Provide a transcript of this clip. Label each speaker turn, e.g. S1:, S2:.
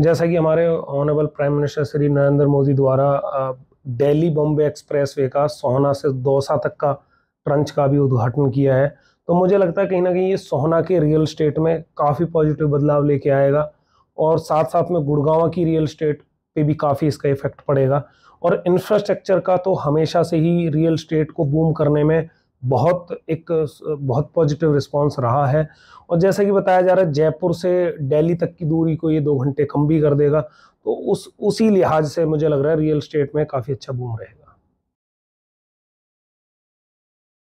S1: जैसा कि हमारे honourable prime minister Shri Narendra Modi द्वारा दिल्ली बॉम्बे एक्सप्रेस वे का सोहना से दौसा तक का ट्रंच का भी उद्घाटन किया है तो मुझे लगता है कहीं ना कहीं ये सोहना के रियल स्टेट में काफ़ी पॉजिटिव बदलाव लेके आएगा और साथ साथ में गुड़गांव की रियल स्टेट पे भी काफ़ी इसका इफेक्ट पड़ेगा और इंफ्रास्ट्रक्चर का तो हमेशा से ही रियल स्टेट को बूम करने में बहुत एक बहुत पॉजिटिव रिस्पांस रहा है और जैसा कि बताया जा रहा है जयपुर से दिल्ली तक की दूरी को ये दो घंटे कम भी कर देगा तो उस उसी लिहाज से मुझे लग रहा है रियल स्टेट में काफ़ी अच्छा बूम रहेगा